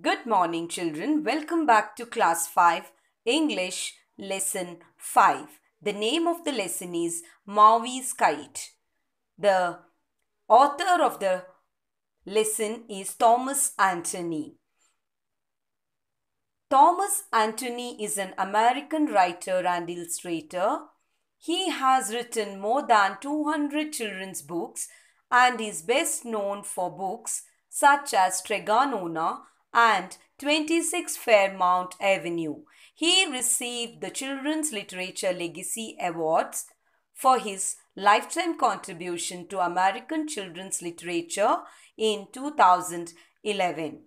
Good morning, children. Welcome back to class 5 English lesson 5. The name of the lesson is Maui's Kite. The author of the lesson is Thomas Anthony. Thomas Anthony is an American writer and illustrator. He has written more than 200 children's books and is best known for books such as Treganona and 26 Fairmount Avenue. He received the Children's Literature Legacy Awards for his lifetime contribution to American children's literature in 2011.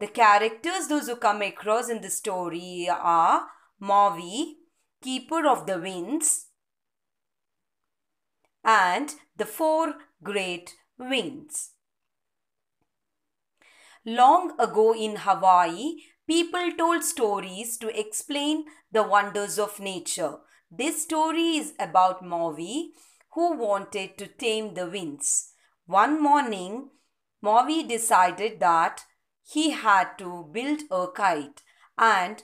The characters those who come across in the story are Mavi, Keeper of the Winds, and the Four Great Winds. Long ago in Hawaii, people told stories to explain the wonders of nature. This story is about Maui, who wanted to tame the winds. One morning, Maui decided that he had to build a kite. And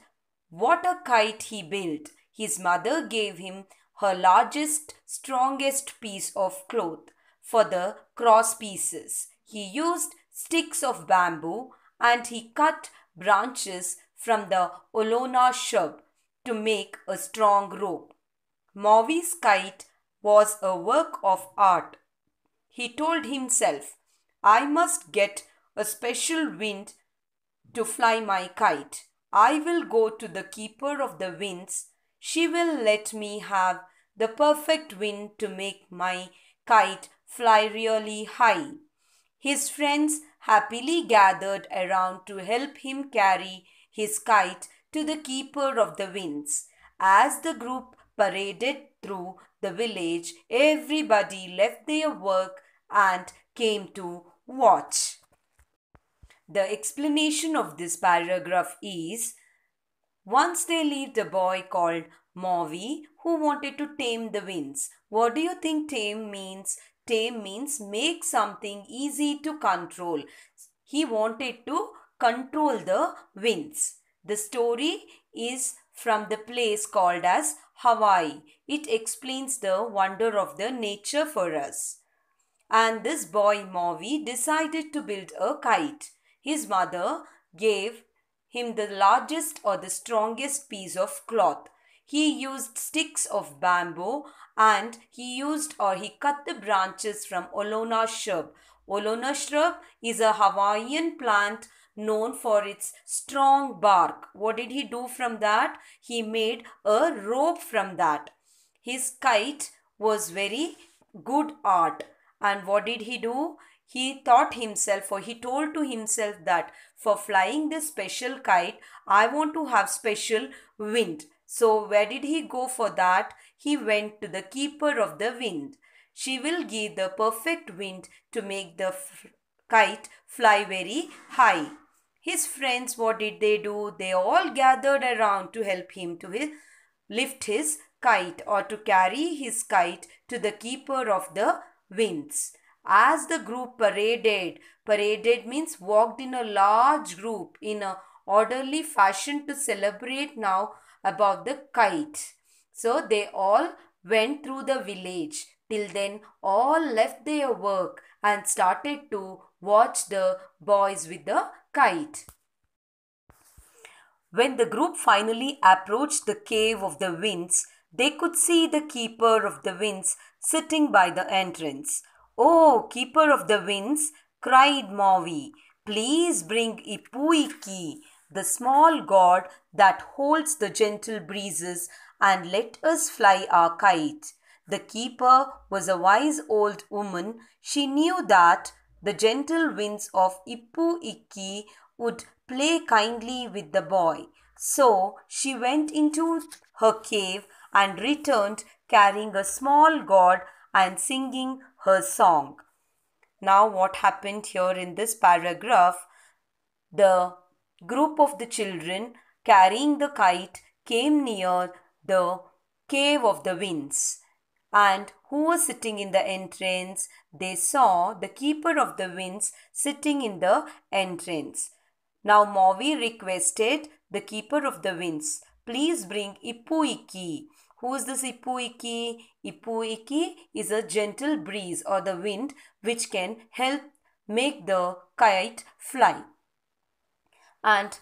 what a kite he built! His mother gave him her largest, strongest piece of cloth for the cross pieces. He used sticks of bamboo and he cut branches from the olona shrub to make a strong rope. Maui's kite was a work of art. He told himself, I must get a special wind to fly my kite. I will go to the keeper of the winds. She will let me have the perfect wind to make my kite fly really high. His friends happily gathered around to help him carry his kite to the keeper of the winds. As the group paraded through the village, everybody left their work and came to watch. The explanation of this paragraph is once they leave the boy called Mauvey who wanted to tame the winds. What do you think tame means? tame means make something easy to control. He wanted to control the winds. The story is from the place called as Hawaii. It explains the wonder of the nature for us. And this boy Mavi decided to build a kite. His mother gave him the largest or the strongest piece of cloth he used sticks of bamboo and he used or he cut the branches from Olona shrub. Olona shrub is a Hawaiian plant known for its strong bark. What did he do from that? He made a rope from that. His kite was very good art. And what did he do? He thought himself or he told to himself that for flying this special kite, I want to have special wind. So where did he go for that? He went to the keeper of the wind. She will give the perfect wind to make the kite fly very high. His friends, what did they do? They all gathered around to help him to his, lift his kite or to carry his kite to the keeper of the winds. As the group paraded, paraded means walked in a large group in a orderly fashion to celebrate now about the kite. So they all went through the village. Till then, all left their work and started to watch the boys with the kite. When the group finally approached the cave of the winds, they could see the keeper of the winds sitting by the entrance. Oh, keeper of the winds, cried Maui, please bring Ipuiki the small god that holds the gentle breezes, and let us fly our kite. The keeper was a wise old woman. She knew that the gentle winds of Ippu Iki would play kindly with the boy. So she went into her cave and returned carrying a small god and singing her song. Now, what happened here in this paragraph? The group of the children carrying the kite came near the cave of the winds. And who was sitting in the entrance? They saw the keeper of the winds sitting in the entrance. Now Mowi requested the keeper of the winds, please bring Ipuiki. Who is this Ipuiki? Ipuiki is a gentle breeze or the wind which can help make the kite fly. And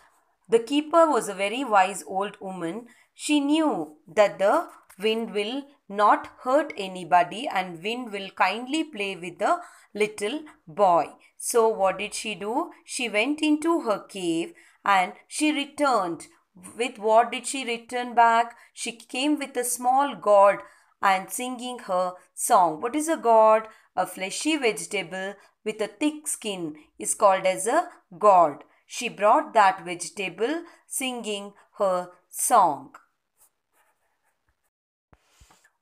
the keeper was a very wise old woman. She knew that the wind will not hurt anybody and wind will kindly play with the little boy. So what did she do? She went into her cave and she returned. With what did she return back? She came with a small god and singing her song. What is a god? A fleshy vegetable with a thick skin is called as a god she brought that vegetable singing her song.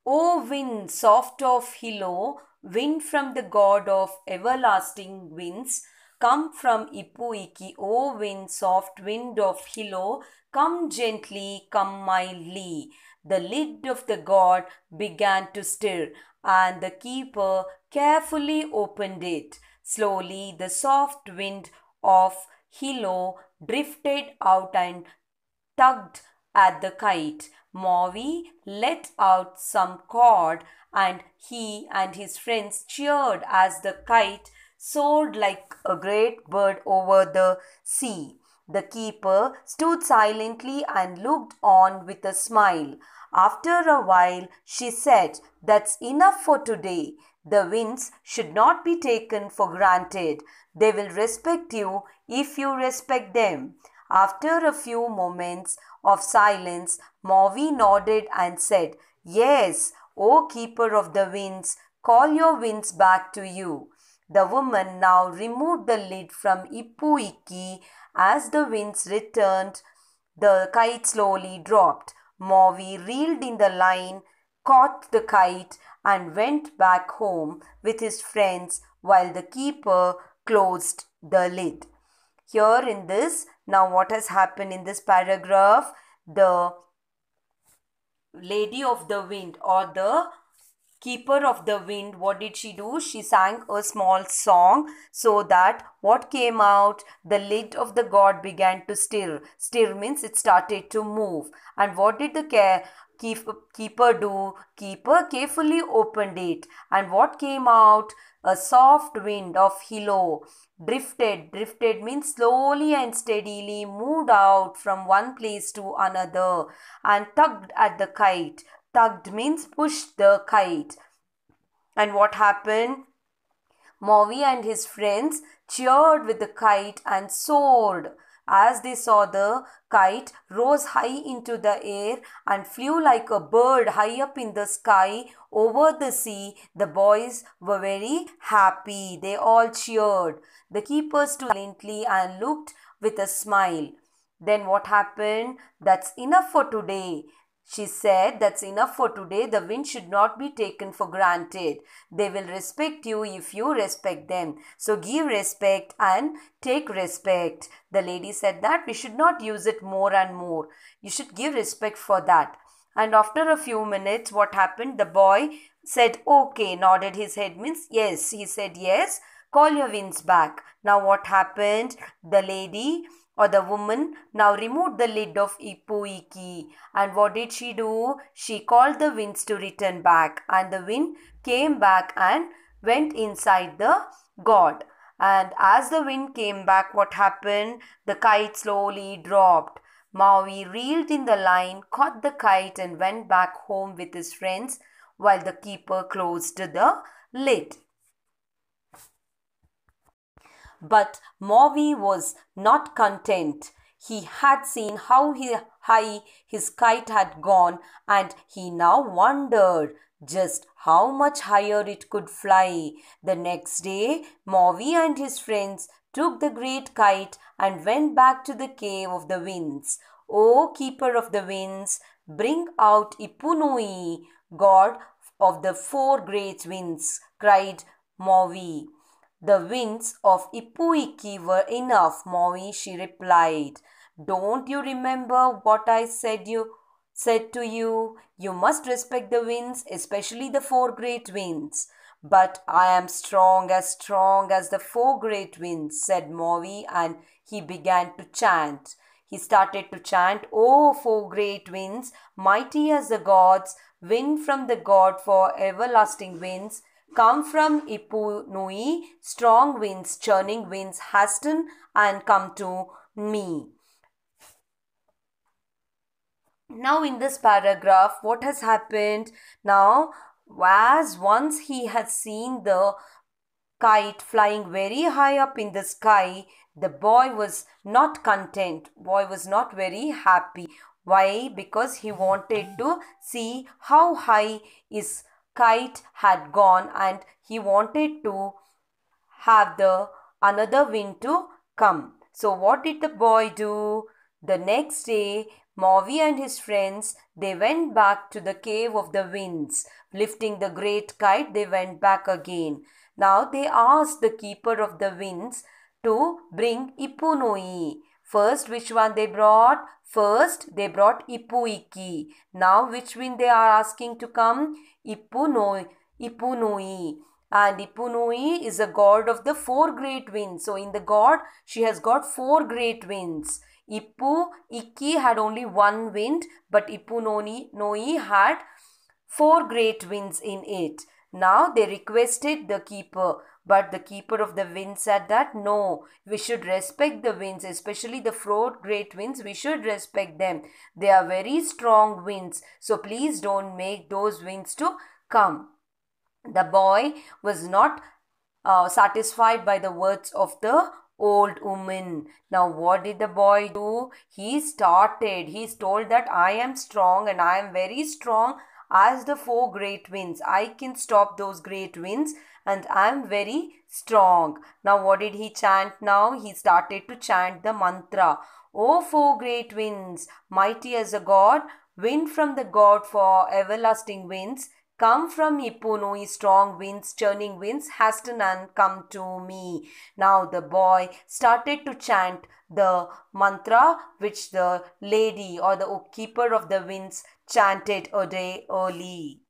O wind, soft of Hilo, wind from the god of everlasting winds, come from Ipuiki, O wind, soft wind of Hilo, come gently, come mildly. The lid of the god began to stir, and the keeper carefully opened it. Slowly, the soft wind of Hilo drifted out and tugged at the kite. Maui let out some cord, and he and his friends cheered as the kite soared like a great bird over the sea. The keeper stood silently and looked on with a smile. After a while, she said, That's enough for today. The winds should not be taken for granted. They will respect you if you respect them. After a few moments of silence, Maui nodded and said, Yes, O keeper of the winds, call your winds back to you. The woman now removed the lid from Ipu Iki as the winds returned, the kite slowly dropped. Mauvey reeled in the line, caught the kite, and went back home with his friends while the keeper closed the lid. Here in this, now what has happened in this paragraph? The lady of the wind or the keeper of the wind, what did she do? She sang a small song so that what came out? The lid of the god began to stir. Stir means it started to move. And what did the care? Keep, keeper do? Keeper carefully opened it, and what came out? A soft wind of hilo drifted. Drifted means slowly and steadily moved out from one place to another and tugged at the kite tugged means pushed the kite. And what happened? Maui and his friends cheered with the kite and soared. As they saw the kite rose high into the air and flew like a bird high up in the sky over the sea, the boys were very happy. They all cheered. The keepers stood silently and looked with a smile. Then what happened? That's enough for today. She said, That's enough for today. The win should not be taken for granted. They will respect you if you respect them. So give respect and take respect. The lady said that we should not use it more and more. You should give respect for that. And after a few minutes, what happened? The boy said, Okay, nodded his head, means yes. He said, Yes, call your wins back. Now, what happened? The lady or the woman now removed the lid of Ipuiki. And what did she do? She called the winds to return back. And the wind came back and went inside the god. And as the wind came back, what happened? The kite slowly dropped. Maui reeled in the line, caught the kite, and went back home with his friends while the keeper closed the lid. But Morvi was not content. He had seen how high his kite had gone and he now wondered just how much higher it could fly. The next day, Morvi and his friends took the great kite and went back to the cave of the winds. O keeper of the winds, bring out Ipunui, god of the four great winds, cried Morvi. The winds of Ipuiki were enough, Maui, she replied. Don't you remember what I said you said to you? You must respect the winds, especially the four great winds. But I am strong as strong as the four great winds, said Maui, and he began to chant. He started to chant, four great winds, mighty as the gods, wind from the god for everlasting winds, come from Ipunui, strong winds, churning winds hasten and come to me. Now in this paragraph, what has happened? Now, as once he had seen the kite flying very high up in the sky, the boy was not content. Boy was not very happy. Why? Because he wanted to see how high is kite had gone and he wanted to have the another wind to come. So what did the boy do? The next day, Mavi and his friends, they went back to the cave of the winds. Lifting the great kite, they went back again. Now they asked the keeper of the winds to bring Ipunoi. First, which one they brought? First, they brought Ipuiki. Now, which one they are asking to come? Ipu Nui, And Nui is a god of the four great winds. So, in the god, she has got four great winds. Ipu, Iki had only one wind, but Ipunoi Noi had four great winds in it. Now they requested the keeper, but the keeper of the winds said that no, we should respect the winds, especially the four great winds, we should respect them. They are very strong winds, so please don't make those winds to come. The boy was not uh, satisfied by the words of the old woman. Now, what did the boy do? He started. He told that I am strong and I am very strong as the four great winds. I can stop those great winds and I am very strong. Now what did he chant now? He started to chant the mantra. O four great winds, mighty as a god, wind from the god for everlasting winds, Come from Hipponoi, strong winds, churning winds, hasten and come to me. Now the boy started to chant the mantra which the lady or the keeper of the winds chanted a day early.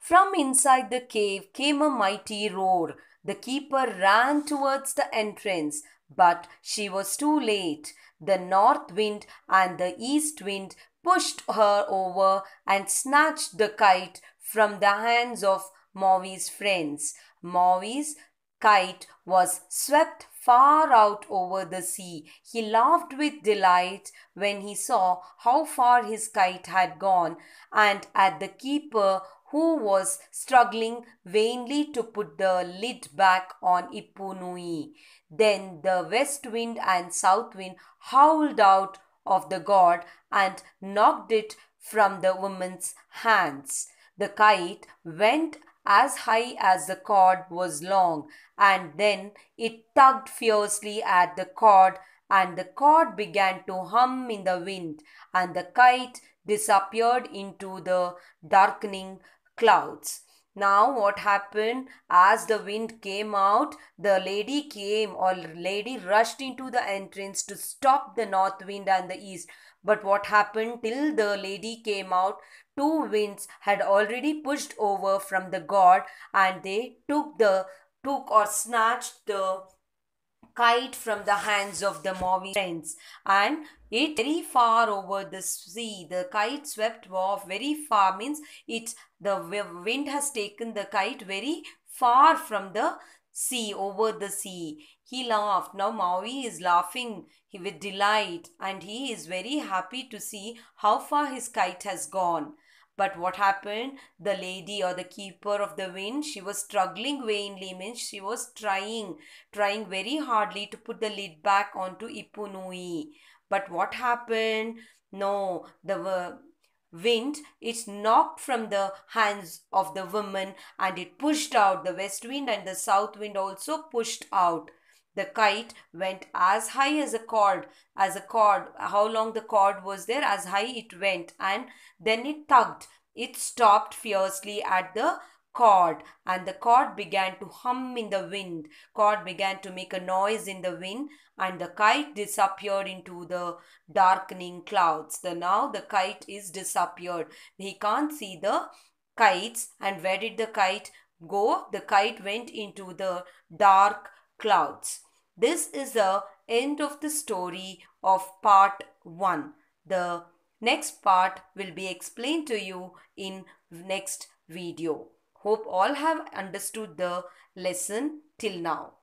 From inside the cave came a mighty roar. The keeper ran towards the entrance, but she was too late. The north wind and the east wind pushed her over and snatched the kite from the hands of Maui's friends. Maui's kite was swept far out over the sea. He laughed with delight when he saw how far his kite had gone and at the keeper who was struggling vainly to put the lid back on Ipunui. Then the west wind and south wind howled out of the god and knocked it from the woman's hands. The kite went as high as the cord was long, and then it tugged fiercely at the cord, and the cord began to hum in the wind, and the kite disappeared into the darkening clouds. Now what happened? As the wind came out, the lady came or lady rushed into the entrance to stop the north wind and the east. But what happened till the lady came out? Two winds had already pushed over from the god and they took the took or snatched the kite from the hands of the Maui friends and it very far over the sea. The kite swept off very far means it the wind has taken the kite very far from the sea over the sea. He laughed. Now Maui is laughing with delight and he is very happy to see how far his kite has gone. But what happened? The lady or the keeper of the wind, she was struggling vainly, means she was trying, trying very hardly to put the lid back onto Ipunui. But what happened? No, the wind it's knocked from the hands of the woman and it pushed out the west wind and the south wind also pushed out the kite went as high as a cord, as a cord, how long the cord was there, as high it went, and then it tugged. It stopped fiercely at the cord and the cord began to hum in the wind cord began to make a noise in the wind and the kite disappeared into the darkening clouds the now the kite is disappeared he can't see the kites and where did the kite go the kite went into the dark clouds this is the end of the story of part 1. The next part will be explained to you in next video. Hope all have understood the lesson till now.